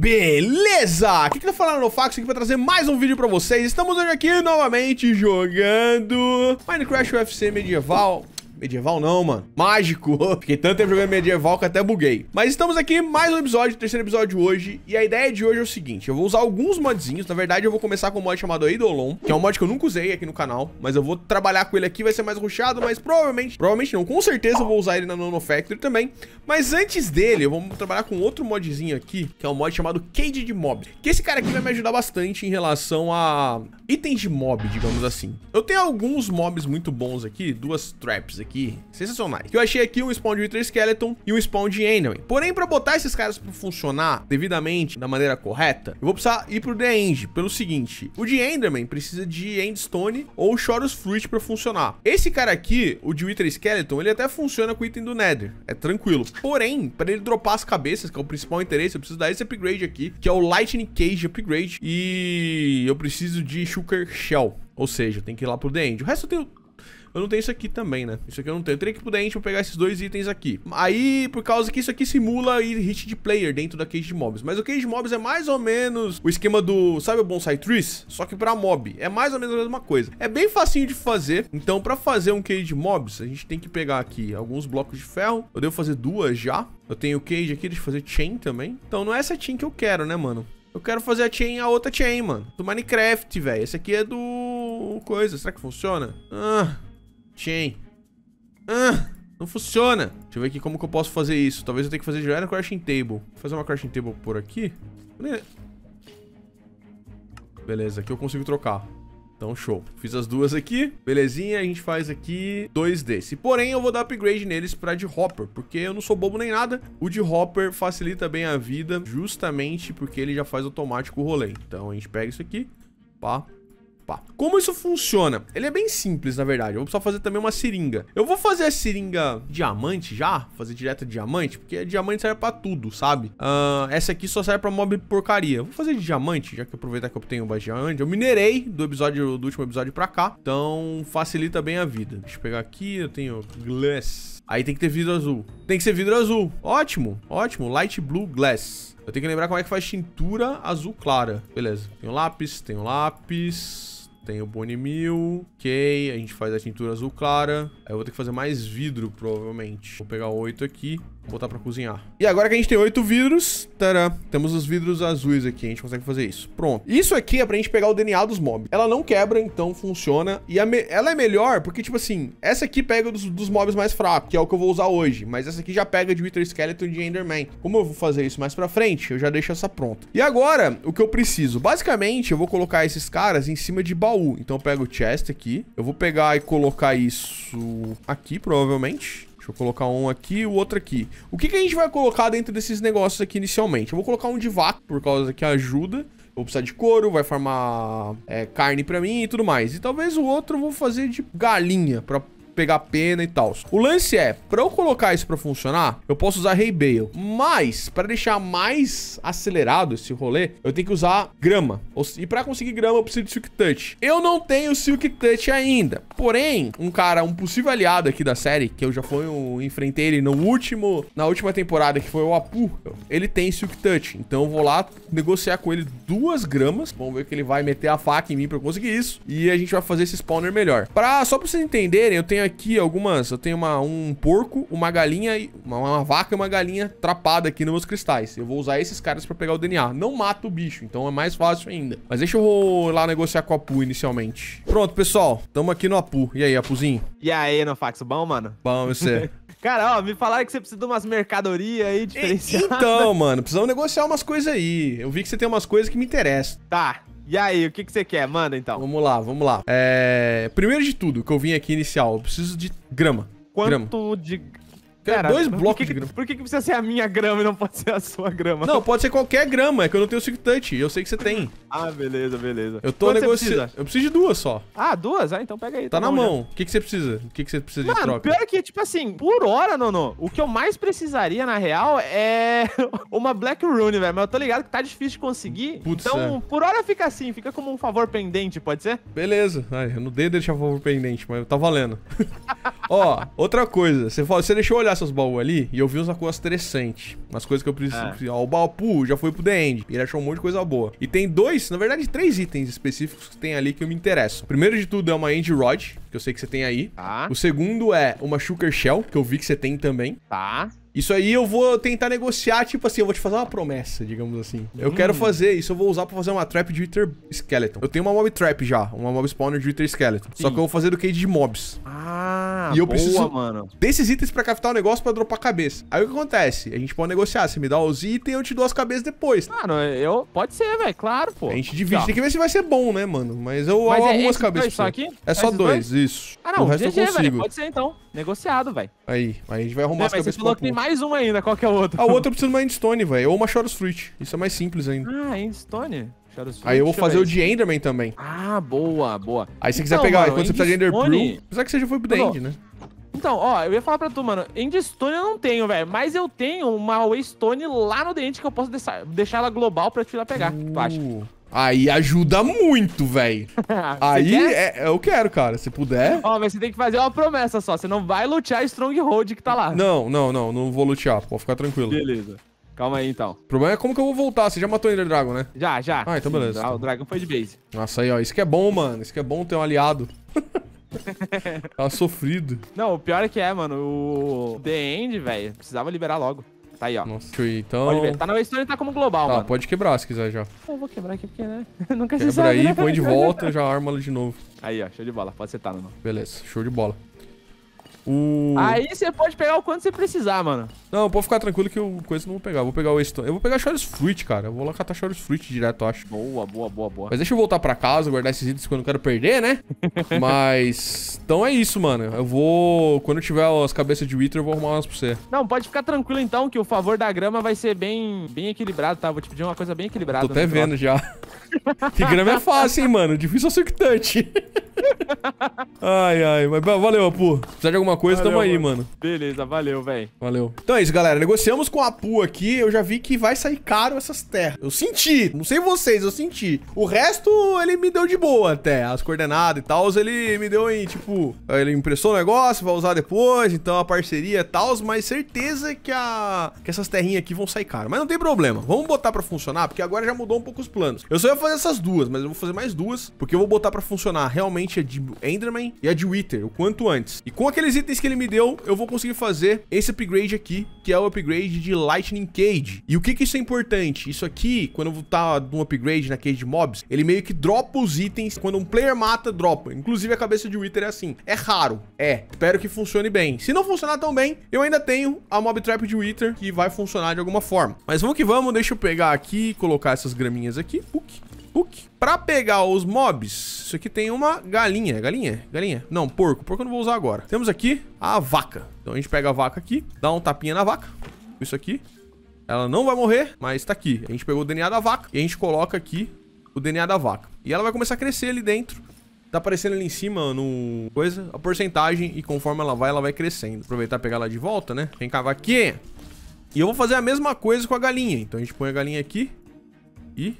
Beleza! Aqui que tá falando no Fax aqui pra trazer mais um vídeo pra vocês. Estamos hoje aqui novamente jogando Minecraft UFC Medieval Medieval não, mano. Mágico. Fiquei tanto tempo jogando medieval que até buguei. Mas estamos aqui, mais um episódio, terceiro episódio hoje. E a ideia de hoje é o seguinte, eu vou usar alguns modzinhos. Na verdade, eu vou começar com um mod chamado Eidolon, que é um mod que eu nunca usei aqui no canal. Mas eu vou trabalhar com ele aqui, vai ser mais ruxado, mas provavelmente... Provavelmente não, com certeza eu vou usar ele na Nono Factory também. Mas antes dele, eu vou trabalhar com outro modzinho aqui, que é um mod chamado Cage de Mob. Que esse cara aqui vai me ajudar bastante em relação a itens de mob, digamos assim. Eu tenho alguns mobs muito bons aqui, duas traps aqui aqui, sensacionais. Que eu achei aqui um spawn de Wither Skeleton e um spawn de Enderman. Porém, pra botar esses caras pra funcionar devidamente, da maneira correta, eu vou precisar ir pro The End, pelo seguinte. O de Enderman precisa de Endstone ou Chorus Fruit pra funcionar. Esse cara aqui, o de Wither Skeleton, ele até funciona com o item do Nether. É tranquilo. Porém, pra ele dropar as cabeças, que é o principal interesse, eu preciso dar esse upgrade aqui, que é o Lightning Cage Upgrade. E eu preciso de Sugar Shell. Ou seja, tem que ir lá pro The End. O resto eu tenho eu não tenho isso aqui também, né? Isso aqui eu não tenho. Eu teria que pro Dente pra pegar esses dois itens aqui. Aí, por causa que isso aqui simula hit de player dentro da Cage de Mobs. Mas o Cage de Mobs é mais ou menos o esquema do, sabe o Bonsai Trees? Só que pra mob. É mais ou menos a mesma coisa. É bem facinho de fazer. Então, pra fazer um Cage de Mobs, a gente tem que pegar aqui alguns blocos de ferro. Eu devo fazer duas já. Eu tenho Cage aqui, deixa eu fazer Chain também. Então, não é essa Chain que eu quero, né, mano? Eu quero fazer a chain, a outra chain, mano. Do Minecraft, velho. Esse aqui é do... Coisa. Será que funciona? Ah... Chain. Ah, não funciona. Deixa eu ver aqui como que eu posso fazer isso. Talvez eu tenha que fazer direto na crashing table. Vou fazer uma crashing table por aqui. Beleza, aqui eu consigo trocar. Então, show. Fiz as duas aqui. Belezinha, a gente faz aqui dois desse. Porém, eu vou dar upgrade neles pra de hopper, porque eu não sou bobo nem nada. O de hopper facilita bem a vida, justamente porque ele já faz automático o rolê. Então, a gente pega isso aqui, pá, como isso funciona? Ele é bem simples, na verdade. Eu vou precisar fazer também uma seringa. Eu vou fazer a seringa diamante já, fazer direto diamante, porque diamante serve pra tudo, sabe? Uh, essa aqui só serve pra mob porcaria. Vou fazer de diamante, já que aproveitar que eu tenho mais diamante. Eu minerei do episódio, do último episódio pra cá, então facilita bem a vida. Deixa eu pegar aqui, eu tenho glass. Aí tem que ter vidro azul. Tem que ser vidro azul. Ótimo, ótimo. Light blue glass. Eu tenho que lembrar como é que faz tintura azul clara. Beleza. Tem o lápis, tem o lápis tem o Bone mil, ok, a gente faz a tintura azul clara. Aí eu vou ter que fazer mais vidro, provavelmente. Vou pegar oito aqui botar pra cozinhar. E agora que a gente tem oito vidros, tará, temos os vidros azuis aqui, a gente consegue fazer isso. Pronto. Isso aqui é pra gente pegar o DNA dos mobs. Ela não quebra, então funciona. E ela é melhor porque, tipo assim, essa aqui pega dos, dos mobs mais fracos, que é o que eu vou usar hoje. Mas essa aqui já pega de Wither Skeleton e de Enderman. Como eu vou fazer isso mais pra frente, eu já deixo essa pronta. E agora, o que eu preciso? Basicamente, eu vou colocar esses caras em cima de baú. Então eu pego o chest aqui. Eu vou pegar e colocar isso aqui, provavelmente. Deixa eu colocar um aqui e o outro aqui. O que, que a gente vai colocar dentro desses negócios aqui inicialmente? Eu vou colocar um de vaca, por causa que ajuda. Vou precisar de couro, vai farmar é, carne pra mim e tudo mais. E talvez o outro eu vou fazer de galinha, pra pegar pena e tal. O lance é, pra eu colocar isso pra funcionar, eu posso usar hay bale. Mas, pra deixar mais acelerado esse rolê, eu tenho que usar grama. E pra conseguir grama, eu preciso de silk touch. Eu não tenho silk touch ainda. Porém, um cara, um possível aliado aqui da série, que eu já fui um, enfrentei ele no último, na última temporada, que foi o Apu, ele tem silk touch. Então eu vou lá negociar com ele duas gramas. Vamos ver que ele vai meter a faca em mim pra eu conseguir isso. E a gente vai fazer esse spawner melhor. Pra, só pra vocês entenderem, eu tenho tenho aqui algumas. Eu tenho uma, um porco, uma galinha, uma, uma vaca e uma galinha trapada aqui nos meus cristais. Eu vou usar esses caras pra pegar o DNA. Não mata o bicho, então é mais fácil ainda. Mas deixa eu ir lá negociar com a Apu inicialmente. Pronto, pessoal. Tamo aqui no Apu. E aí, Apuzinho? E aí, Nofax, bom, mano? Bom, você. Cara, ó, me falaram que você precisa de umas mercadorias aí diferenciadas. Então, mano, precisamos negociar umas coisas aí. Eu vi que você tem umas coisas que me interessam. Tá, e aí, o que, que você quer? Manda então. Vamos lá, vamos lá. É... Primeiro de tudo, que eu vim aqui inicial, eu preciso de grama. Quanto grama. de Cara, dois blocos que, de grama. Por que, que precisa ser a minha grama e não pode ser a sua grama? Não, pode ser qualquer grama, é que eu não tenho silk touch. Eu sei que você tem. ah, beleza, beleza. Eu tô negociando. Eu preciso de duas só. Ah, duas? Ah, então pega aí. Tá, tá na mão. O que, que você precisa? O que, que você precisa Mano, de troca? Pior que, tipo assim, por hora, Nono, o que eu mais precisaria, na real, é uma Black Rune, velho. Mas eu tô ligado que tá difícil de conseguir. Putz, então, é. por hora fica assim, fica como um favor pendente, pode ser? Beleza. Ai, eu não dei deixar favor pendente, mas tá valendo. Ó, outra coisa. Você, falou, você deixou eu olhar seus baús ali e eu vi umas coisas interessantes. Umas coisas que eu preciso. É. Ó, o Balpu já foi pro The End. Ele achou um monte de coisa boa. E tem dois, na verdade, três itens específicos que tem ali que me interessam. Primeiro de tudo é uma End Rod, que eu sei que você tem aí. Tá. O segundo é uma Shulker Shell, que eu vi que você tem também. Tá. Isso aí eu vou tentar negociar, tipo assim, eu vou te fazer uma promessa, digamos assim. Eu quero hum. fazer isso, eu vou usar pra fazer uma trap de Wither Skeleton. Eu tenho uma mob trap já, uma mob spawner de Wither Skeleton. Sim. Só que eu vou fazer do cage de mobs. Ah, e eu boa, preciso mano. desses itens pra captar o um negócio pra dropar a cabeça. Aí o que acontece? A gente pode negociar, você me dá os itens, eu te dou as cabeças depois. Mano, eu... Pode ser, velho, claro, pô. A gente divide, tem que ver se vai ser bom, né, mano? Mas eu Mas arrumo é as cabeças. Dois só aqui? É só dois? dois? isso. Ah, não, o resto GG, eu consigo. pode ser então. Negociado, velho. Aí, aí a gente vai arrumar não, as cabeças. Você falou que tem mais um ainda, qual que é o outro? Ah, o outro eu preciso de uma Endstone, velho. Ou uma Chorus Fruit. Isso é mais simples ainda. Ah, Endstone? Chorus Fruit. Aí eu vou fazer o de Enderman também. Ah, boa, boa. Aí se você quiser então, pegar, mano, quando você precisar de Enderpearl... Apesar que você já foi pro End, né? Então, ó, eu ia falar pra tu, mano, Endstone eu não tenho, velho, mas eu tenho uma Waystone lá no The End que eu posso deixar, ela global pra te ir lá pegar, uh. tu acha? Uh. Aí ajuda muito, velho. Aí é, eu quero, cara, se puder. Ó, oh, mas você tem que fazer uma promessa só. Você não vai lutear a Stronghold que tá lá. Não, não, não. Não vou lutear. Pode ficar tranquilo. Beleza. Calma aí, então. O problema é como que eu vou voltar. Você já matou o Ender Dragon, né? Já, já. Ah, então Sim, beleza. Ah, o Dragon foi de base. Nossa, aí, ó. Isso que é bom, mano. Isso que é bom ter um aliado. Tava tá sofrido. Não, o pior é que é, mano. O The End, velho, precisava liberar logo. Tá aí, ó. Nossa, então... Pode ver, tá na história e tá como global, tá, mano. pode quebrar se quiser já. Eu vou quebrar aqui porque, né? Nunca Quebra se sabe, aí, né? põe de volta, já arma ela de novo. Aí, ó, show de bola. Pode setar, mano. Beleza, show de bola. O... Aí você pode pegar o quanto você precisar, mano. Não, pode ficar tranquilo que eu coisa não vou pegar. Vou pegar o Stone. Eu vou pegar Shores Fruit, cara. Eu vou lá catar Shores Fruit direto, eu acho. Boa, boa, boa, boa. Mas deixa eu voltar pra casa, guardar esses itens que eu não quero perder, né? Mas. Então é isso, mano. Eu vou. Quando eu tiver as cabeças de Wither, eu vou arrumar umas pra você. Não, pode ficar tranquilo então, que o favor da grama vai ser bem, bem equilibrado, tá? Vou te pedir uma coisa bem equilibrada. Tô até vendo troca. já. que grama é fácil, hein, mano. Difícil é circuitante. ai, ai. Mas valeu, Apu. Se precisar de alguma coisa, valeu, tamo aí, mano. mano. Beleza, valeu, velho. Valeu. Então é isso, galera. Negociamos com a Apu aqui. Eu já vi que vai sair caro essas terras. Eu senti. Não sei vocês, eu senti. O resto, ele me deu de boa até. As coordenadas e tal, ele me deu em, tipo... Ele impressou o negócio, vai usar depois. Então a parceria e tal. Mas certeza que, a, que essas terrinhas aqui vão sair caro. Mas não tem problema. Vamos botar pra funcionar, porque agora já mudou um pouco os planos. Eu só ia fazer essas duas, mas eu vou fazer mais duas, porque eu vou botar pra funcionar realmente urgente, a é de Enderman e a é de Wither, o quanto antes. E com aqueles itens que ele me deu, eu vou conseguir fazer esse upgrade aqui, que é o upgrade de Lightning Cage. E o que que isso é importante? Isso aqui, quando tá um upgrade na Cage de Mobs, ele meio que dropa os itens. Quando um player mata, dropa. Inclusive a cabeça de Wither é assim. É raro, é. Espero que funcione bem. Se não funcionar tão bem, eu ainda tenho a Mob Trap de Wither, que vai funcionar de alguma forma. Mas vamos que vamos, deixa eu pegar aqui, colocar essas graminhas aqui. Uk. Book. Pra pegar os mobs, isso aqui tem uma galinha. Galinha? Galinha? Não, porco. Porco eu não vou usar agora. Temos aqui a vaca. Então a gente pega a vaca aqui, dá um tapinha na vaca. Isso aqui. Ela não vai morrer, mas tá aqui. A gente pegou o DNA da vaca e a gente coloca aqui o DNA da vaca. E ela vai começar a crescer ali dentro. Tá aparecendo ali em cima no coisa a porcentagem e conforme ela vai, ela vai crescendo. Aproveitar pegar ela de volta, né? Vem cá, vaquinha. E eu vou fazer a mesma coisa com a galinha. Então a gente põe a galinha aqui e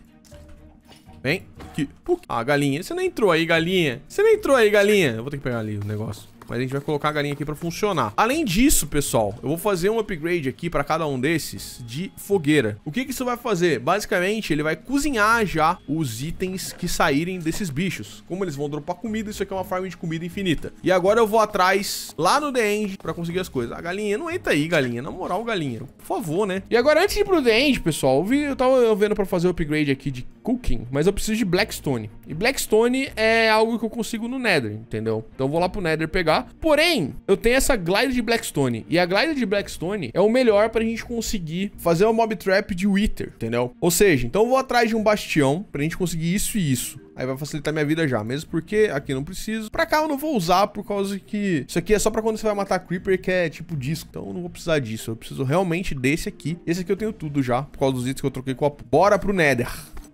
Vem aqui. Ah, galinha. Você não entrou aí, galinha. Você não entrou aí, galinha. Eu vou ter que pegar ali o negócio mas a gente vai colocar a galinha aqui pra funcionar. Além disso, pessoal, eu vou fazer um upgrade aqui pra cada um desses de fogueira. O que que isso vai fazer? Basicamente, ele vai cozinhar já os itens que saírem desses bichos. Como eles vão dropar comida, isso aqui é uma farm de comida infinita. E agora eu vou atrás lá no The End pra conseguir as coisas. A galinha, não entra aí, galinha. Na moral, galinha, por favor, né? E agora, antes de ir pro The End, pessoal, eu, vi, eu tava vendo pra fazer o upgrade aqui de cooking, mas eu preciso de Blackstone. E Blackstone é algo que eu consigo no Nether, entendeu? Então eu vou lá pro Nether pegar. Porém, eu tenho essa glide de Blackstone. E a glide de Blackstone é o melhor pra gente conseguir fazer uma mob trap de Wither, entendeu? Ou seja, então eu vou atrás de um bastião pra gente conseguir isso e isso. Aí vai facilitar minha vida já, mesmo porque aqui não preciso. Pra cá eu não vou usar por causa que... Isso aqui é só pra quando você vai matar Creeper, que é tipo disco. Então eu não vou precisar disso. Eu preciso realmente desse aqui. Esse aqui eu tenho tudo já, por causa dos itens que eu troquei com a... Bora pro Nether!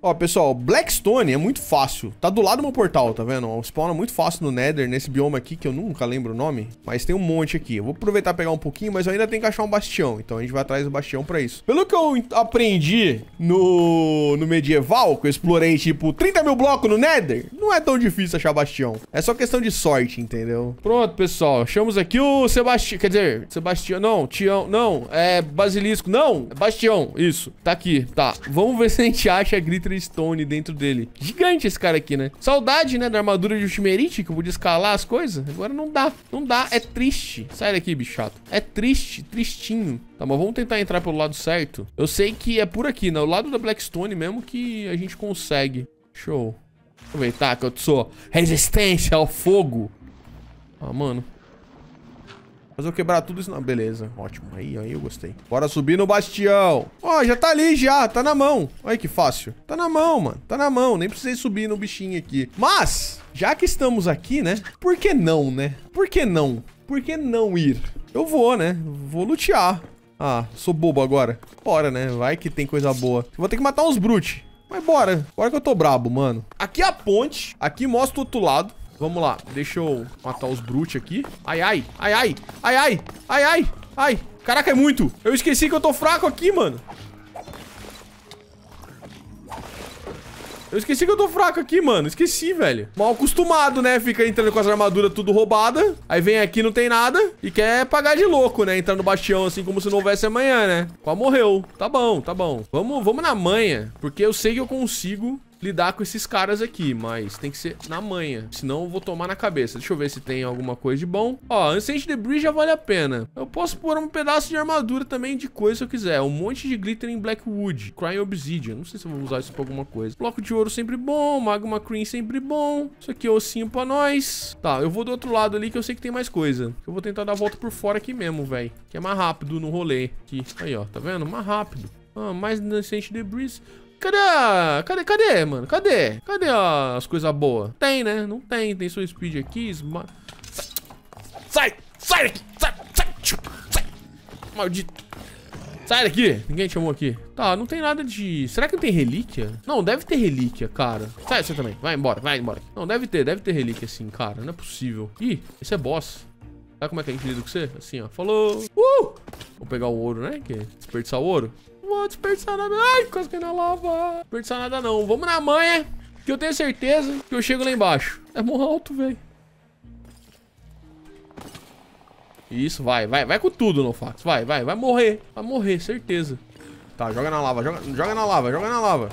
Ó, pessoal, Blackstone é muito fácil. Tá do lado do meu portal, tá vendo? O spawn muito fácil no Nether, nesse bioma aqui, que eu nunca lembro o nome. Mas tem um monte aqui. Eu vou aproveitar pegar um pouquinho, mas eu ainda tenho que achar um bastião. Então a gente vai atrás do bastião pra isso. Pelo que eu aprendi no, no medieval, que eu explorei, tipo, 30 mil blocos no Nether, não é tão difícil achar bastião. É só questão de sorte, entendeu? Pronto, pessoal. Achamos aqui o Sebastião. Quer dizer, Sebastião. Não, Tião. Não, é Basilisco. Não, é Bastião. Isso. Tá aqui. Tá. Vamos ver se a gente acha a grita Stone dentro dele. Gigante esse cara aqui, né? Saudade, né, da armadura de Ultimerite, que eu podia escalar as coisas. Agora não dá, não dá. É triste. Sai daqui, bicho chato. É triste, tristinho. Tá, mas vamos tentar entrar pelo lado certo. Eu sei que é por aqui, né? O lado da Blackstone mesmo que a gente consegue. Show. Aproveitar que eu sou resistência ao fogo. Ah, mano. Mas eu quebrar tudo isso. Não, beleza. Ótimo. Aí, aí eu gostei. Bora subir no bastião. Ó, oh, já tá ali já. Tá na mão. Olha que fácil. Tá na mão, mano. Tá na mão. Nem precisei subir no bichinho aqui. Mas, já que estamos aqui, né? Por que não, né? Por que não? Por que não ir? Eu vou, né? Vou lutear. Ah, sou bobo agora. Bora, né? Vai que tem coisa boa. Vou ter que matar uns brute. Mas bora. Bora que eu tô brabo, mano. Aqui é a ponte. Aqui mostra o outro lado. Vamos lá, deixa eu matar os brutes aqui. Ai, ai, ai, ai, ai, ai, ai, ai, ai. Caraca, é muito. Eu esqueci que eu tô fraco aqui, mano. Eu esqueci que eu tô fraco aqui, mano. Esqueci, velho. Mal acostumado, né? Fica entrando com as armaduras tudo roubada. Aí vem aqui, não tem nada. E quer pagar de louco, né? Entrar no bastião assim como se não houvesse amanhã, né? Qual morreu. Tá bom, tá bom. Vamos, vamos na manha. Porque eu sei que eu consigo lidar com esses caras aqui, mas tem que ser na manha, senão eu vou tomar na cabeça. Deixa eu ver se tem alguma coisa de bom. Ó, Ancient Debris já vale a pena. Eu posso pôr um pedaço de armadura também de coisa se eu quiser. Um monte de glitter em Blackwood, Crying Obsidian. Não sei se eu vou usar isso pra alguma coisa. Bloco de ouro sempre bom, Magma Cream sempre bom. Isso aqui é ossinho pra nós. Tá, eu vou do outro lado ali que eu sei que tem mais coisa. Eu vou tentar dar a volta por fora aqui mesmo, velho. Que é mais rápido no rolê. Aqui, aí ó, tá vendo? Mais rápido. Ah, mais Ancient Debris. Cadê a... Cadê, cadê, mano? Cadê? Cadê a... as coisas boas? Tem, né? Não tem. Tem sua speed aqui. smart... Sai! Sai daqui! Sai! Sai! Sai! Maldito! Sai daqui! Ninguém te chamou aqui. Tá, não tem nada de... Será que não tem relíquia? Não, deve ter relíquia, cara. Sai você também. Vai embora, vai embora. Não, deve ter, deve ter relíquia sim, cara. Não é possível. Ih, esse é boss. Sabe como é que a gente lida com você? Assim, ó. Falou! Uh! Vou pegar o ouro, né? Que é desperdiçar o ouro. Vou desperdiçar nada. Ai, quase que na lava. Desperdiçar nada não. Vamos na manha, que eu tenho certeza que eu chego lá embaixo. É muito alto, velho. Isso, vai, vai, vai com tudo, Nofax. Vai, vai, vai morrer. Vai morrer, certeza. Tá, joga na lava, joga, joga na lava, joga na lava.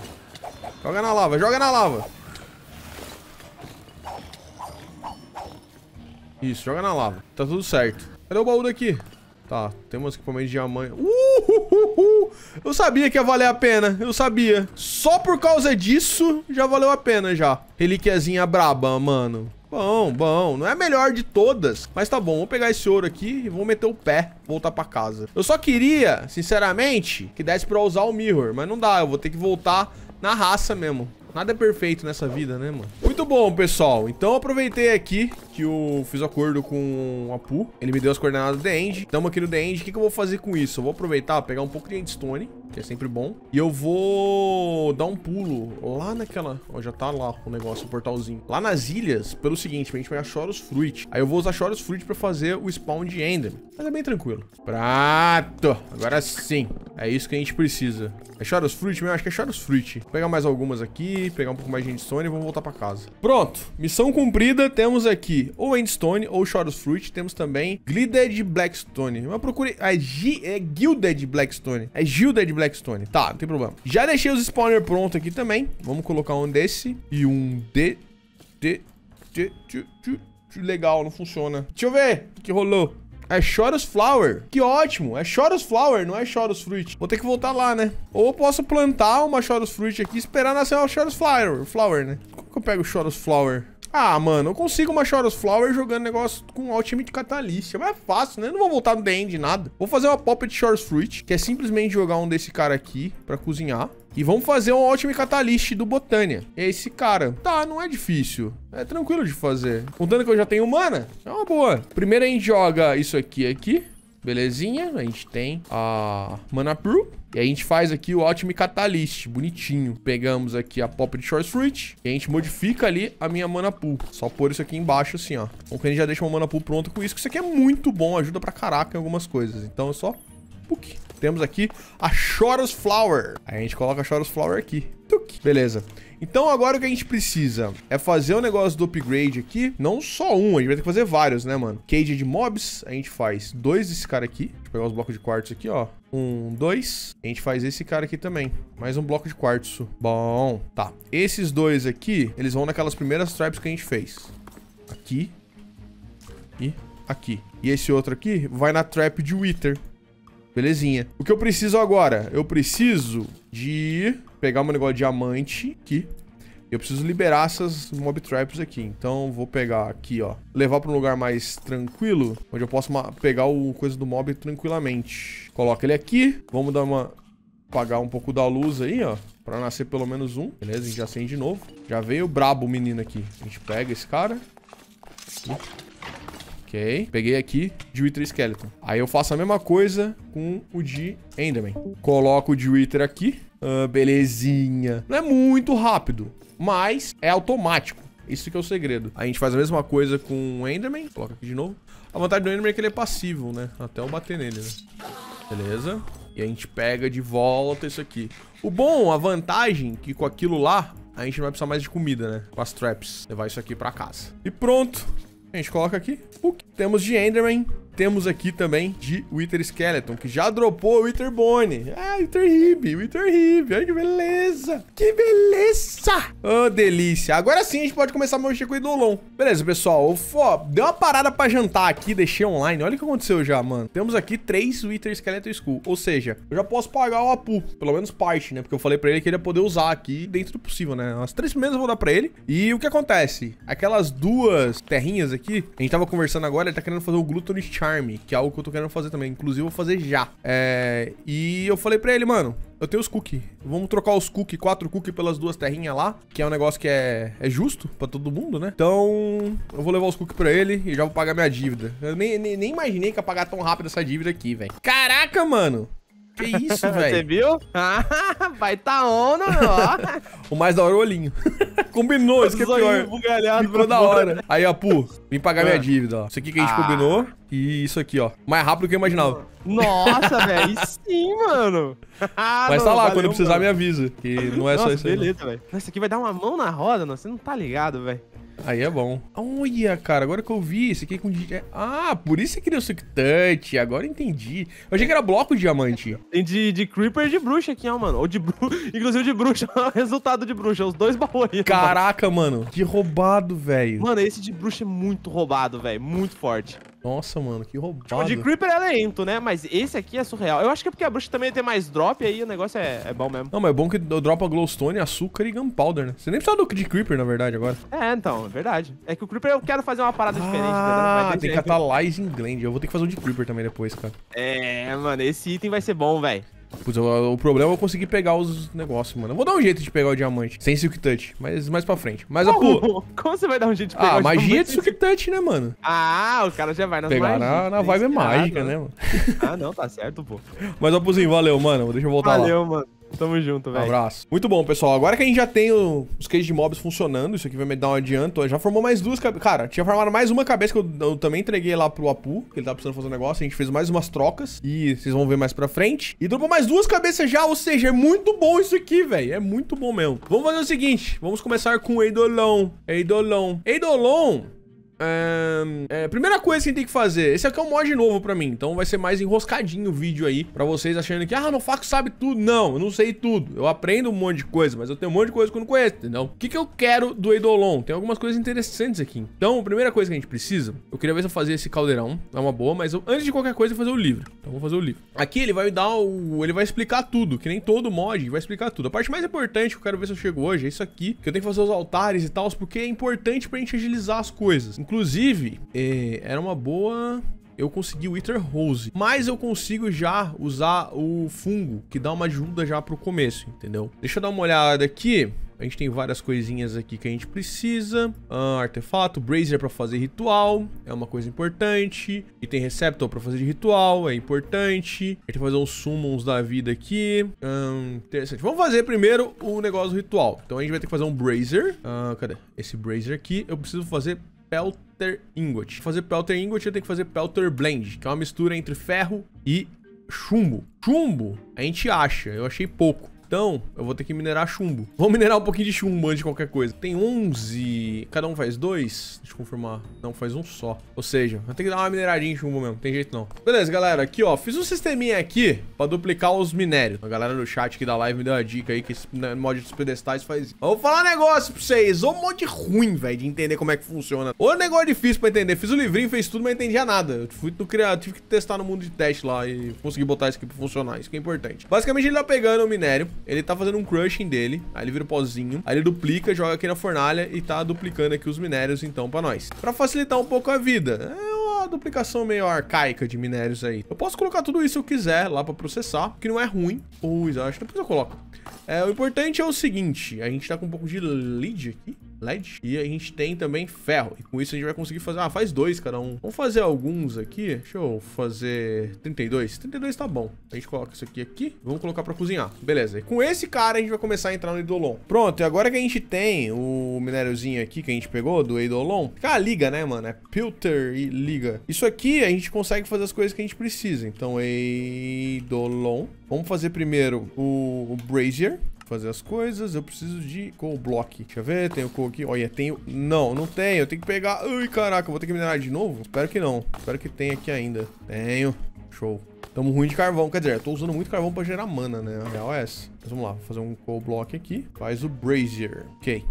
Joga na lava, joga na lava. Isso, joga na lava. Tá tudo certo. Cadê o baú daqui? Tá, temos equipamento de diamante. Uhuhuhu! Eu sabia que ia valer a pena, eu sabia. Só por causa disso, já valeu a pena já. reliquiazinha braba, mano. Bom, bom. Não é a melhor de todas, mas tá bom. Vou pegar esse ouro aqui e vou meter o pé, voltar pra casa. Eu só queria, sinceramente, que desse pra usar o mirror, mas não dá. Eu vou ter que voltar na raça mesmo. Nada é perfeito nessa vida, né, mano? Muito bom, pessoal. Então, aproveitei aqui que eu fiz um acordo com a Pu. Ele me deu as coordenadas do The End. Estamos aqui no The End. O que, que eu vou fazer com isso? Eu vou aproveitar, pegar um pouco de Endstone, que é sempre bom. E eu vou dar um pulo lá naquela... Ó, já tá lá o negócio, o portalzinho. Lá nas ilhas, pelo seguinte, a gente vai achar os Fruit. Aí eu vou usar os Fruit pra fazer o spawn de Enderman. Mas é bem tranquilo. Prato! Agora sim. É isso que a gente precisa. É Chorus Fruit mesmo? Acho que é Chorus Fruit. Vou pegar mais algumas aqui, pegar um pouco mais de Endstone e vamos voltar pra casa. Pronto. Missão cumprida. Temos aqui ou Endstone ou Chorus Fruit. Temos também Glided Blackstone. Mas procure... é, G... é Gilded Blackstone. É Gilded Blackstone. Tá, não tem problema. Já deixei os spawner pronto aqui também. Vamos colocar um desse e um de... de... de... de... de... de... Legal, não funciona. Deixa eu ver o que rolou. É Chorus Flower. Que ótimo. É Chorus Flower, não é Chorus Fruit. Vou ter que voltar lá, né? Ou eu posso plantar uma Chorus Fruit aqui e esperar nascer uma Chorus Flower, flower né? Como que eu pego Chorus Flower? Ah, mano, eu consigo uma Shadows Flower jogando negócio com Ultimate Catalyst. Mas é fácil, né? Eu não vou voltar no DN de nada. Vou fazer uma de Shores Fruit, que é simplesmente jogar um desse cara aqui pra cozinhar. E vamos fazer um Ultimate Catalyst do Botânia. É esse cara. Tá, não é difícil. É tranquilo de fazer. Contando que eu já tenho mana, é uma boa. Primeiro a gente joga isso aqui aqui. Belezinha. A gente tem a Mana Pro. E a gente faz aqui o Ultimate Catalyst, bonitinho. Pegamos aqui a Pop de Short Fruit e a gente modifica ali a minha Mana Pool. Só pôr isso aqui embaixo assim, ó. Então que a gente já deixa uma Mana Pool pronta com isso, que isso aqui é muito bom, ajuda pra caraca em algumas coisas. Então é só... Puk temos aqui a Chorus Flower. a gente coloca a Chorus Flower aqui. Beleza. Então agora o que a gente precisa é fazer o um negócio do upgrade aqui. Não só um, a gente vai ter que fazer vários, né, mano? Cage de mobs, a gente faz dois desse cara aqui. Deixa eu pegar os blocos de quartzo aqui, ó. Um, dois. A gente faz esse cara aqui também. Mais um bloco de quartzo. Bom, tá. Esses dois aqui, eles vão naquelas primeiras tribes que a gente fez. Aqui. E aqui. E esse outro aqui vai na trap de Wither. Belezinha. O que eu preciso agora? Eu preciso de pegar um negócio de diamante aqui. Eu preciso liberar essas mob traps aqui. Então, vou pegar aqui, ó. Levar para um lugar mais tranquilo, onde eu posso pegar o coisa do mob tranquilamente. Coloca ele aqui. Vamos dar uma... Apagar um pouco da luz aí, ó. Pra nascer pelo menos um. Beleza, a gente já acende de novo. Já veio brabo o menino aqui. A gente pega esse cara. Aqui. Ok. Peguei aqui de Wither Skeleton. Aí eu faço a mesma coisa com o de Enderman. Coloco o de Wither aqui. Ah, belezinha. Não é muito rápido, mas é automático. Isso que é o segredo. A gente faz a mesma coisa com o Enderman. Coloca aqui de novo. A vantagem do Enderman é que ele é passivo, né? Até eu bater nele, né? Beleza. E a gente pega de volta isso aqui. O bom, a vantagem, que com aquilo lá, a gente não vai precisar mais de comida, né? Com as traps. Levar isso aqui pra casa. E pronto. A gente coloca aqui. O que temos de Enderman? Temos aqui também de Wither Skeleton, que já dropou Wither Bone. Ah, Wither Rib, Wither Rib. Olha que beleza. Que beleza. Oh, delícia. Agora sim a gente pode começar a mexer com o Idolon. Beleza, pessoal. o fó deu uma parada pra jantar aqui, deixei online. Olha o que aconteceu já, mano. Temos aqui três Wither Skeleton School. Ou seja, eu já posso pagar o Apu. Pelo menos parte, né? Porque eu falei pra ele que ele ia poder usar aqui dentro do possível, né? As três primeiras eu vou dar pra ele. E o que acontece? Aquelas duas terrinhas aqui, a gente tava conversando agora, ele tá querendo fazer o Glutton charme, que é algo que eu tô querendo fazer também. Inclusive, eu vou fazer já. É... E eu falei pra ele, mano, eu tenho os cookies. Vamos trocar os cookies, quatro cookies pelas duas terrinhas lá, que é um negócio que é, é justo pra todo mundo, né? Então, eu vou levar os cookies pra ele e já vou pagar minha dívida. Eu nem, nem, nem imaginei que ia pagar tão rápido essa dívida aqui, velho. Caraca, mano! Que isso, velho? Você viu? Ah, vai tá onda, ó. o mais da hora é o olhinho. combinou, isso que é pior. Ficou da hora. Aí, ó, Pu, vim pagar minha ah. dívida, ó. Isso aqui que a gente ah. combinou e isso aqui, ó. Mais rápido do que eu imaginava. Nossa, velho, sim, mano. Ah, Mas não, tá lá, valeu, quando precisar mano. me avisa. Que não é nossa, só isso aí. Beleza, velho. Isso aqui vai dar uma mão na roda, não. você não tá ligado, velho. Aí é bom. Olha, cara, agora que eu vi, isso aqui é com... Ah, por isso você queria o suctante. Agora entendi. Eu achei que era bloco de diamante. Tem de, de creeper de bruxa aqui, ó, mano. Ou de bru... Inclusive de bruxa. É resultado de bruxa. É os dois baús aí. Caraca, mano. Que roubado, velho. Mano, esse de bruxa é muito roubado, velho. Muito forte. Nossa, mano, que roubado. O de Creeper é lento, né? Mas esse aqui é surreal. Eu acho que é porque a bruxa também tem mais drop, aí o negócio é, é bom mesmo. Não, mas é bom que dropa Glowstone, açúcar e Gunpowder, né? Você nem precisa do de Creeper, na verdade, agora. É, então, é verdade. É que o Creeper eu quero fazer uma parada ah, diferente, Ah, né? tem em Gland. Eu vou ter que fazer um de Creeper também depois, cara. É, mano, esse item vai ser bom, velho. Putz, o, o problema é eu conseguir pegar os negócios, mano. Eu vou dar um jeito de pegar o diamante. Sem Silk Touch, mas mais pra frente. Mas, Como? Como você vai dar um jeito de ah, pegar ah, o diamante? Ah, magia de Silk Touch, né, mano? Ah, o cara já vai nas Pegar na, na vibe mágica, né, mano? Ah, não, tá certo, pô. Mas, Apuzinho, valeu, mano. Deixa eu voltar valeu, lá. Valeu, mano. Tamo junto, velho. Um abraço. Muito bom, pessoal. Agora que a gente já tem os cases de mobs funcionando, isso aqui vai me dar um adianto. Já formou mais duas cabeças. Cara, tinha formado mais uma cabeça que eu, eu, também entreguei lá pro Apu, que ele tava precisando fazer um negócio. A gente fez mais umas trocas e vocês vão ver mais pra frente. E dropou mais duas cabeças já, ou seja, é muito bom isso aqui, velho. É muito bom mesmo. Vamos fazer o seguinte, vamos começar com o Eidolon. Eidolon. Eidolon... É, primeira coisa que a gente tem que fazer, esse aqui é um mod novo pra mim, então vai ser mais enroscadinho o vídeo aí, pra vocês achando que, ah, no Faco sabe tudo. Não, eu não sei tudo, eu aprendo um monte de coisa, mas eu tenho um monte de coisa que eu não conheço, entendeu? O que, que eu quero do Eidolon? Tem algumas coisas interessantes aqui. Então, a primeira coisa que a gente precisa, eu queria ver se eu fazia esse caldeirão, é uma boa, mas eu, antes de qualquer coisa eu vou fazer o livro. Então vou fazer o livro. Aqui ele vai me dar o... ele vai explicar tudo, que nem todo mod vai explicar tudo. A parte mais importante que eu quero ver se eu chego hoje é isso aqui, que eu tenho que fazer os altares e tal, porque é importante pra gente agilizar as coisas. Inclusive, é, era uma boa... Eu consegui o Wither Rose, mas eu consigo já usar o fungo, que dá uma ajuda já pro começo, entendeu? Deixa eu dar uma olhada aqui. A gente tem várias coisinhas aqui que a gente precisa. Ah, artefato, Brazier para fazer ritual, é uma coisa importante. E tem Receptor para fazer ritual, é importante. A gente vai fazer uns summons da vida aqui. Ah, interessante. Vamos fazer primeiro o negócio do ritual. Então a gente vai ter que fazer um Brazier. Ah, cadê? Esse Brazier aqui eu preciso fazer Pelter Ingot. Pra fazer Pelter Ingot, eu tenho que fazer Pelter Blend, que é uma mistura entre ferro e chumbo. Chumbo a gente acha, eu achei pouco. Então, eu vou ter que minerar chumbo. Vou minerar um pouquinho de chumbo antes de qualquer coisa. Tem 11. Cada um faz dois? Deixa eu confirmar. Não, faz um só. Ou seja, vai ter que dar uma mineradinha de chumbo mesmo. Tem jeito não. Beleza, galera. Aqui, ó. Fiz um sisteminha aqui pra duplicar os minérios. A galera do chat aqui da live me deu a dica aí que esse né, mod dos pedestais faz isso. Eu vou falar um negócio pra vocês. Um monte ruim, velho, de entender como é que funciona. O negócio difícil pra entender. Fiz o livrinho, fez tudo, mas não entendia nada. Eu fui no criativo, tive que testar no mundo de teste lá e consegui botar isso aqui pra funcionar. Isso que é importante. Basicamente, ele tá pegando o minério ele tá fazendo um crushing dele, aí ele vira o pozinho, aí ele duplica, joga aqui na fornalha e tá duplicando aqui os minérios então pra nós. Pra facilitar um pouco a vida, é uma duplicação meio arcaica de minérios aí. Eu posso colocar tudo isso se eu quiser lá pra processar, que não é ruim. Pois, acho que depois eu coloco. É, o importante é o seguinte, a gente tá com um pouco de lead aqui. LED. E a gente tem também ferro. E com isso a gente vai conseguir fazer... Ah, faz dois cada um. Vamos fazer alguns aqui. Deixa eu fazer 32. 32 tá bom. A gente coloca isso aqui aqui. Vamos colocar pra cozinhar. Beleza. E com esse cara a gente vai começar a entrar no Eidolon. Pronto, e agora que a gente tem o minériozinho aqui que a gente pegou do Fica a liga, né, mano? É filter e liga. Isso aqui a gente consegue fazer as coisas que a gente precisa. Então, Eidolon. Vamos fazer primeiro o, o Brazier fazer as coisas. Eu preciso de coal block. Deixa eu ver, tenho coal aqui. Olha, tenho... Não, não tenho. Eu tenho que pegar... Ai, caraca, vou ter que minerar de novo? Espero que não. Espero que tenha aqui ainda. Tenho. Show. Tamo ruim de carvão. Quer dizer, eu tô usando muito carvão pra gerar mana, né? A real é essa. Mas vamos lá, vou fazer um coal block aqui. Faz o brazier. Ok.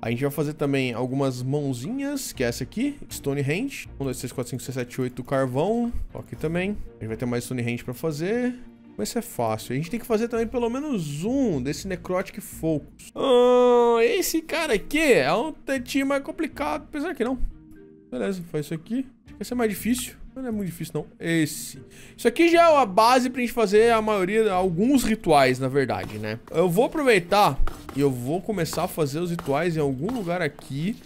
A gente vai fazer também algumas mãozinhas, que é essa aqui, Stonehenge. 1, 2, 3, 4, 5, 6, 7, 8, carvão. Aqui também. A gente vai ter mais Stonehenge pra fazer isso é fácil. A gente tem que fazer também pelo menos um desse Necrotic Focus. Ah, esse cara aqui é um tetinho mais complicado. Apesar que não. Beleza, faz isso aqui. Acho que esse é mais difícil. Não é muito difícil, não. Esse. Isso aqui já é a base pra gente fazer a maioria, alguns rituais, na verdade, né? Eu vou aproveitar e eu vou começar a fazer os rituais em algum lugar aqui.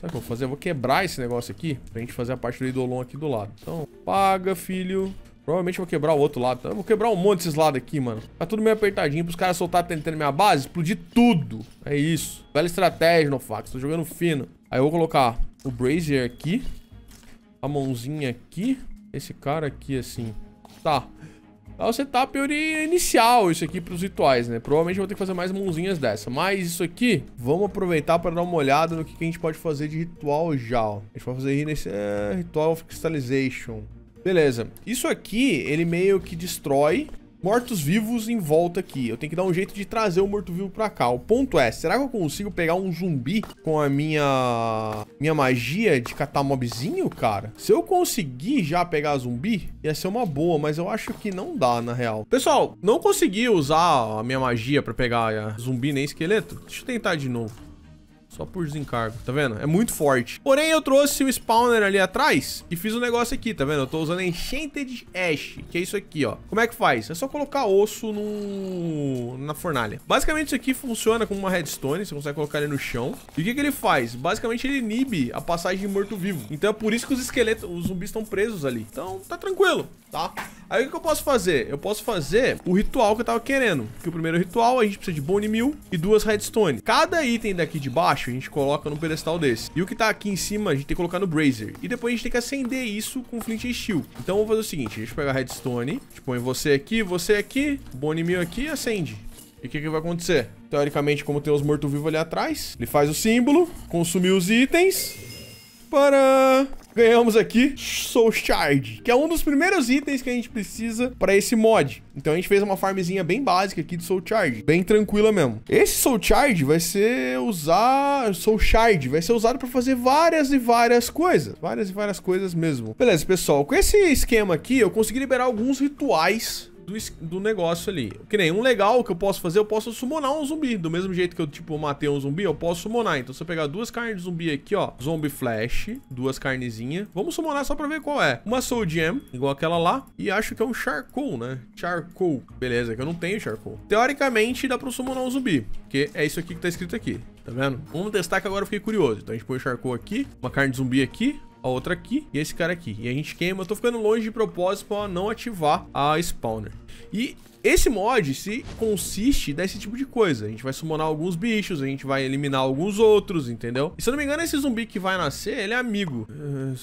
Sabe o que eu vou fazer? Eu vou quebrar esse negócio aqui pra gente fazer a parte do idolon aqui do lado. Então, paga, filho. Provavelmente eu vou quebrar o outro lado. eu vou quebrar um monte desses lados aqui, mano. Tá tudo meio apertadinho pros caras soltar tentando minha base. Explodir tudo. É isso. Bela estratégia, Nofax. Tô jogando fino. Aí eu vou colocar o Brazier aqui. A mãozinha aqui. Esse cara aqui, assim. Tá. É o setup inicial isso aqui para os rituais, né? Provavelmente eu vou ter que fazer mais mãozinhas dessa. Mas isso aqui, vamos aproveitar para dar uma olhada no que, que, a gente pode fazer de ritual já, ó. A gente vai fazer aí nesse é, ritual of crystallization. Beleza. Isso aqui, ele meio que destrói mortos-vivos em volta aqui. Eu tenho que dar um jeito de trazer o morto-vivo pra cá. O ponto é, será que eu consigo pegar um zumbi com a minha minha magia de catar mobzinho, cara? Se eu conseguir já pegar zumbi, ia ser uma boa, mas eu acho que não dá, na real. Pessoal, não consegui usar a minha magia pra pegar eh, zumbi nem esqueleto. Deixa eu tentar de novo. Só por desencargo, tá vendo? É muito forte. Porém, eu trouxe o spawner ali atrás e fiz um negócio aqui, tá vendo? Eu tô usando Enchanted Ash, que é isso aqui, ó. Como é que faz? É só colocar osso no... na fornalha. Basicamente, isso aqui funciona como uma redstone, você consegue colocar ele no chão. E o que, que ele faz? Basicamente, ele inibe a passagem de morto-vivo. Então, é por isso que os esqueletos, os zumbis estão presos ali. Então, tá tranquilo, tá? Aí, o que, que eu posso fazer? Eu posso fazer o ritual que eu tava querendo. Que o primeiro ritual, a gente precisa de bone meal e duas redstone. Cada item daqui de baixo, baixo, a gente coloca num pedestal desse. E o que tá aqui em cima, a gente tem que colocar no brazier. E depois a gente tem que acender isso com flint e steel. Então vamos fazer o seguinte, a gente pega a redstone, a gente põe você aqui, você aqui, bone mil aqui e acende. E o que, que vai acontecer? Teoricamente, como tem os mortos-vivos ali atrás, ele faz o símbolo, consumiu os itens, para Ganhamos aqui Soul Shard, que é um dos primeiros itens que a gente precisa para esse mod. Então a gente fez uma farmzinha bem básica aqui de Soul Shard, bem tranquila mesmo. Esse Soul Shard vai ser usar Soul Shard, vai ser usado para fazer várias e várias coisas, várias e várias coisas mesmo. Beleza, pessoal, com esse esquema aqui eu consegui liberar alguns rituais do, do negócio ali. Que nem um legal que eu posso fazer, eu posso summonar um zumbi. Do mesmo jeito que eu, tipo, matei um zumbi, eu posso summonar. Então, se eu pegar duas carnes de zumbi aqui, ó. Zombie Flash, duas carnezinhas. Vamos summonar só pra ver qual é. Uma Soul Gem, igual aquela lá. E acho que é um Charcoal, né? Charcoal. Beleza, que eu não tenho Charcoal. Teoricamente, dá pra summonar um zumbi. Porque é isso aqui que tá escrito aqui. Tá vendo? Vamos testar que agora eu fiquei curioso. Então, a gente põe o Charcoal aqui. Uma carne de zumbi aqui a outra aqui e esse cara aqui. E a gente queima. Eu tô ficando longe de propósito pra não ativar a spawner. E esse mod se consiste desse tipo de coisa. A gente vai summonar alguns bichos, a gente vai eliminar alguns outros, entendeu? E se eu não me engano, esse zumbi que vai nascer, ele é amigo. Uh,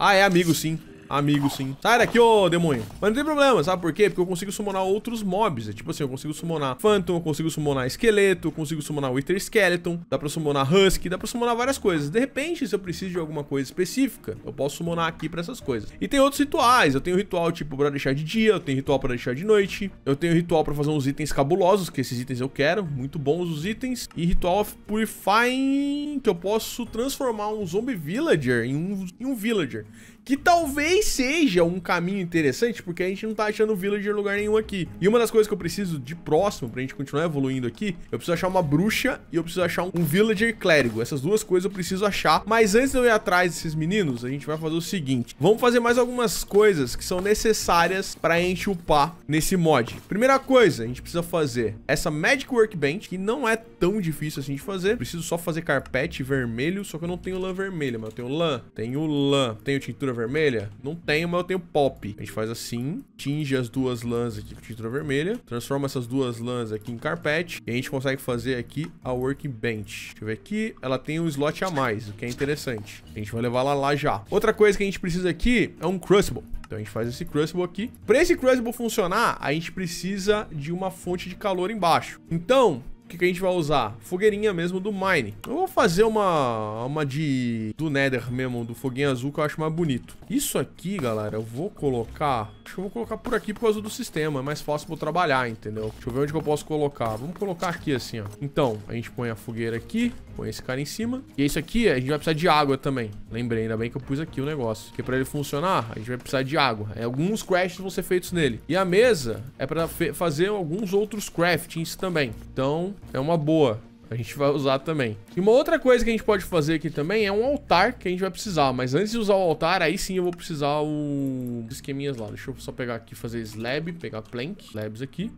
Ah, é amigo, sim. Amigo, sim. Sai daqui, ô demônio. Mas não tem problema, sabe por quê? Porque eu consigo summonar outros mobs. É tipo assim, eu consigo summonar Phantom, eu consigo summonar Esqueleto, eu consigo summonar Wither Skeleton, dá pra summonar Husky, dá pra summonar várias coisas. De repente, se eu preciso de alguma coisa específica, eu posso summonar aqui pra essas coisas. E tem outros rituais. Eu tenho ritual, tipo, pra deixar de dia, eu tenho ritual pra deixar de noite, eu tenho ritual pra fazer uns itens cabulosos, que esses itens eu quero, muito bons os itens. E ritual of Purifying, que eu posso transformar um zombie villager em um, em um villager que talvez seja um caminho interessante, porque a gente não tá achando villager em lugar nenhum aqui. E uma das coisas que eu preciso de próximo pra gente continuar evoluindo aqui, eu preciso achar uma bruxa e eu preciso achar um villager clérigo. Essas duas coisas eu preciso achar, mas antes de eu ir atrás desses meninos, a gente vai fazer o seguinte. Vamos fazer mais algumas coisas que são necessárias pra gente upar nesse mod. Primeira coisa, a gente precisa fazer essa Magic Workbench, que não é tão difícil assim de fazer. Preciso só fazer carpete vermelho, só que eu não tenho lã vermelha, mas eu tenho lã, tenho lã, tenho tintura vermelha? Não tenho, mas eu tenho pop. A gente faz assim, tinge as duas lãs aqui com tintura vermelha, transforma essas duas lãs aqui em carpete, e a gente consegue fazer aqui a workbench. Deixa eu ver aqui, ela tem um slot a mais, o que é interessante. A gente vai levar ela lá já. Outra coisa que a gente precisa aqui é um crucible. Então a gente faz esse crucible aqui. Para esse crucible funcionar, a gente precisa de uma fonte de calor embaixo. Então, que, que a gente vai usar? Fogueirinha mesmo do Mine. Eu vou fazer uma, uma de... do Nether mesmo, do foguinho azul, que eu acho mais bonito. Isso aqui, galera, eu vou colocar acho que eu vou colocar por aqui por causa do sistema. É mais fácil pra eu trabalhar, entendeu? Deixa eu ver onde que eu posso colocar. Vamos colocar aqui assim, ó. Então, a gente põe a fogueira aqui. Põe esse cara em cima. E isso aqui, a gente vai precisar de água também. Lembrei, ainda bem que eu pus aqui o negócio. Porque pra ele funcionar, a gente vai precisar de água. É, alguns crafts vão ser feitos nele. E a mesa é pra fazer alguns outros craftings também. Então, é uma boa. A gente vai usar também. E uma outra coisa que a gente pode fazer aqui também é um altar que a gente vai precisar. Mas antes de usar o altar, aí sim eu vou precisar o... os esqueminhas lá. Deixa eu só pegar aqui, fazer slab, pegar plank, slabs aqui.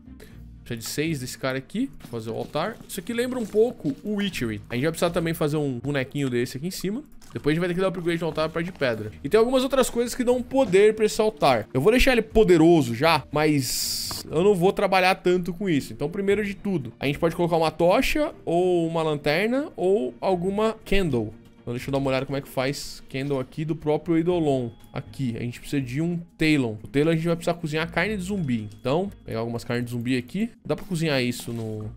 Precisa de seis desse cara aqui pra fazer o altar. Isso aqui lembra um pouco o Witchery. A gente vai precisar também fazer um bonequinho desse aqui em cima. Depois a gente vai ter que dar upgrade no altar para de pedra. E tem algumas outras coisas que dão poder para esse altar. Eu vou deixar ele poderoso já, mas eu não vou trabalhar tanto com isso. Então, primeiro de tudo, a gente pode colocar uma tocha ou uma lanterna ou alguma candle. Então deixa eu dar uma olhada como é que faz candle aqui do próprio Idolon. Aqui, a gente precisa de um Talon. O Talon a gente vai precisar cozinhar carne de zumbi. Então, pegar algumas carnes de zumbi aqui. Dá pra cozinhar isso no...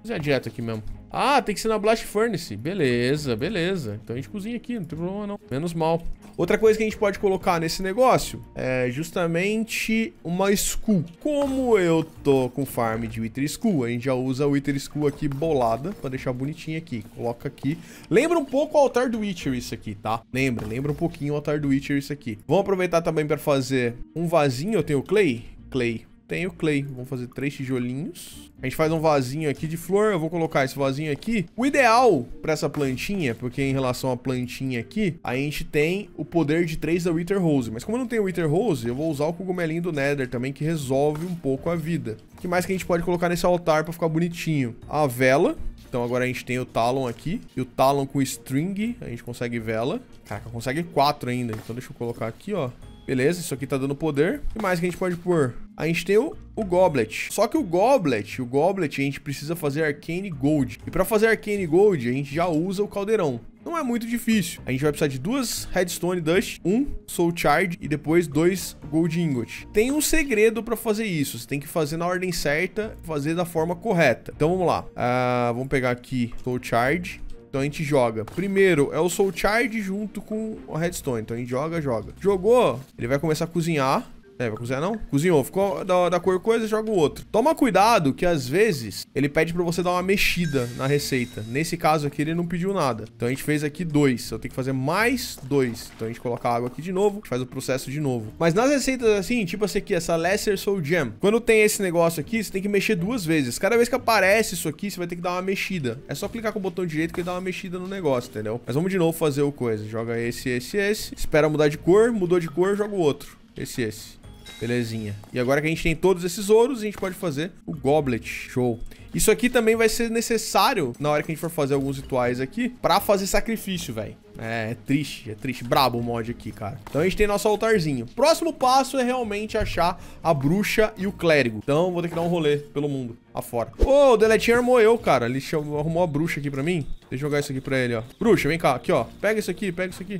Cozinhar direto aqui mesmo. Ah, tem que ser na Blast Furnace. Beleza, beleza. Então a gente cozinha aqui, não tem problema não. Menos mal. Outra coisa que a gente pode colocar nesse negócio é justamente uma school. Como eu tô com farm de Wither School, a gente já usa a Wither School aqui bolada pra deixar bonitinha aqui. Coloca aqui. Lembra um pouco o altar do Witcher isso aqui, tá? Lembra, lembra um pouquinho o altar do Witcher isso aqui. Vamos aproveitar também pra fazer um vasinho. Eu tenho clay. Clay, tem o clay. Vamos fazer três tijolinhos. A gente faz um vasinho aqui de flor. Eu vou colocar esse vasinho aqui. O ideal para essa plantinha, porque em relação à plantinha aqui, a gente tem o poder de três da Wither Rose. Mas como eu não tenho Wither Rose, eu vou usar o cogumelinho do Nether também, que resolve um pouco a vida. O que mais que a gente pode colocar nesse altar para ficar bonitinho? A vela. Então agora a gente tem o Talon aqui. E o Talon com string, a gente consegue vela. Caraca, consegue quatro ainda. Então deixa eu colocar aqui, ó. Beleza, isso aqui tá dando poder. O que mais que a gente pode pôr? A gente tem o, o Goblet. Só que o Goblet, o Goblet, a gente precisa fazer Arcane Gold. E pra fazer Arcane Gold, a gente já usa o Caldeirão. Não é muito difícil. A gente vai precisar de duas Redstone Dust, um Soul Charge e depois dois Gold Ingot. Tem um segredo para fazer isso. Você tem que fazer na ordem certa, fazer da forma correta. Então vamos lá. Uh, vamos pegar aqui Soul Charge. Então a gente joga. Primeiro é o Soul Charge junto com o Redstone. Então a gente joga, joga. Jogou, ele vai começar a cozinhar. É, vai cozinhar não? Cozinhou. Ficou da, da cor coisa, joga o outro. Toma cuidado que às vezes ele pede pra você dar uma mexida na receita. Nesse caso aqui ele não pediu nada. Então a gente fez aqui dois. Eu tenho que fazer mais dois. Então a gente coloca a água aqui de novo, faz o processo de novo. Mas nas receitas assim, tipo essa aqui, essa Lesser Soul Jam. Quando tem esse negócio aqui, você tem que mexer duas vezes. Cada vez que aparece isso aqui, você vai ter que dar uma mexida. É só clicar com o botão direito que ele dá uma mexida no negócio, entendeu? Mas vamos de novo fazer o coisa. Joga esse, esse, esse. Espera mudar de cor, mudou de cor, joga o outro. Esse, esse. Belezinha. E agora que a gente tem todos esses ouros, a gente pode fazer o Goblet. Show. Isso aqui também vai ser necessário na hora que a gente for fazer alguns rituais aqui pra fazer sacrifício, velho. É, é triste, é triste. Brabo o mod aqui, cara. Então a gente tem nosso altarzinho. Próximo passo é realmente achar a bruxa e o clérigo. Então vou ter que dar um rolê pelo mundo afora. Ô, oh, o Deletinho armou eu, cara. Ele chamou, arrumou a bruxa aqui pra mim. Deixa eu jogar isso aqui pra ele, ó. Bruxa, vem cá. Aqui, ó. Pega isso aqui, pega isso aqui.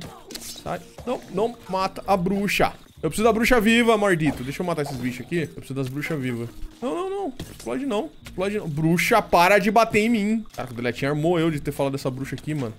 Sai. Não, não mata a bruxa. Eu preciso da bruxa viva, maldito. Deixa eu matar esses bichos aqui. Eu preciso das bruxas vivas. Não, não, não. Explode não. Explode não. Bruxa, para de bater em mim. Caraca, o Deletinho armou eu de ter falado dessa bruxa aqui, mano.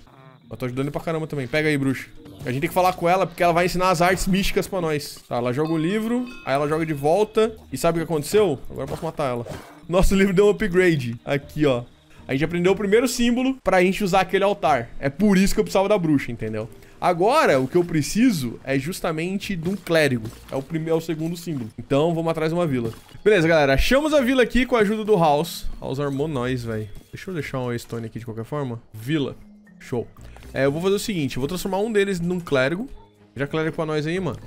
Eu tô ajudando pra caramba também. Pega aí, bruxa. A gente tem que falar com ela, porque ela vai ensinar as artes místicas pra nós. Tá, ela joga o livro, aí ela joga de volta. E sabe o que aconteceu? Agora eu posso matar ela. Nosso livro deu um upgrade. Aqui, ó. A gente aprendeu o primeiro símbolo pra gente usar aquele altar. É por isso que eu precisava da bruxa, entendeu? Agora, o que eu preciso é justamente de um clérigo. É o primeiro, é o segundo símbolo. Então, vamos atrás de uma vila. Beleza, galera. Achamos a vila aqui com a ajuda do House. House armou nós, velho. Deixa eu deixar uma stone aqui de qualquer forma. Vila. Show. É, eu vou fazer o seguinte. Eu vou transformar um deles num clérigo. Já clérigo pra nós aí, mano.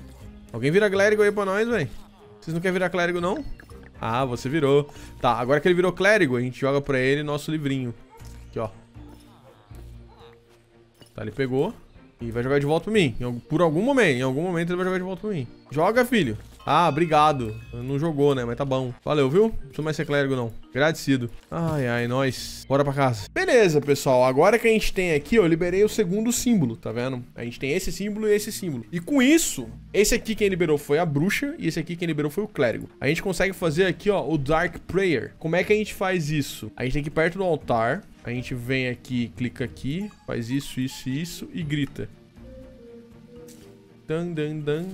Alguém vira clérigo aí pra nós, velho. Vocês não querem virar clérigo, não? Ah, você virou. Tá, agora que ele virou clérigo, a gente joga pra ele nosso livrinho. Aqui, ó. Tá, ele pegou. E vai jogar de volta pra mim. Por algum momento. Em algum momento ele vai jogar de volta pra mim. Joga, filho. Ah, obrigado. Não jogou, né? Mas tá bom. Valeu, viu? Não mais ser clérigo, não. Agradecido. Ai, ai, nós. Bora pra casa. Beleza, pessoal. Agora que a gente tem aqui, eu liberei o segundo símbolo, tá vendo? A gente tem esse símbolo e esse símbolo. E com isso, esse aqui quem liberou foi a bruxa e esse aqui quem liberou foi o clérigo. A gente consegue fazer aqui, ó, o Dark Prayer. Como é que a gente faz isso? A gente tem que ir perto do altar. A gente vem aqui, clica aqui, faz isso, isso e isso e grita. Dan, dan, dan.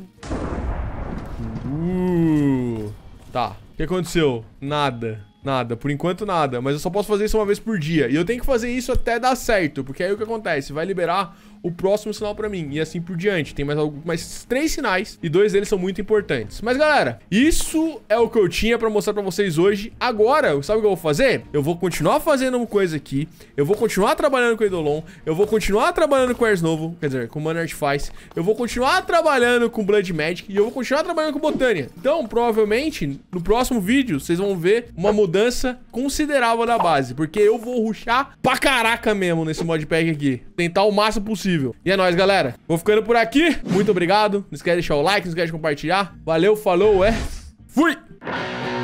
Uh, tá. O que aconteceu? Nada. Nada, por enquanto nada, mas eu só posso fazer isso uma vez por dia. E eu tenho que fazer isso até dar certo, porque aí o que acontece? Vai liberar o próximo sinal pra mim, e assim por diante. Tem mais, mais três sinais, e dois deles são muito importantes. Mas galera, isso é o que eu tinha pra mostrar pra vocês hoje. Agora, sabe o que eu vou fazer? Eu vou continuar fazendo uma coisa aqui, eu vou continuar trabalhando com o Idolon, eu vou continuar trabalhando com o Ars Novo, quer dizer, com o Mana Artifice, eu vou continuar trabalhando com Blood Magic, e eu vou continuar trabalhando com Botânia. Então, provavelmente, no próximo vídeo, vocês vão ver uma mudança mudança considerável da base, porque eu vou ruxar pra caraca mesmo nesse modpack aqui. Tentar o máximo possível. E é nóis, galera. Vou ficando por aqui. Muito obrigado. Não esquece de deixar o like, não esquece de compartilhar. Valeu, falou, é... Fui!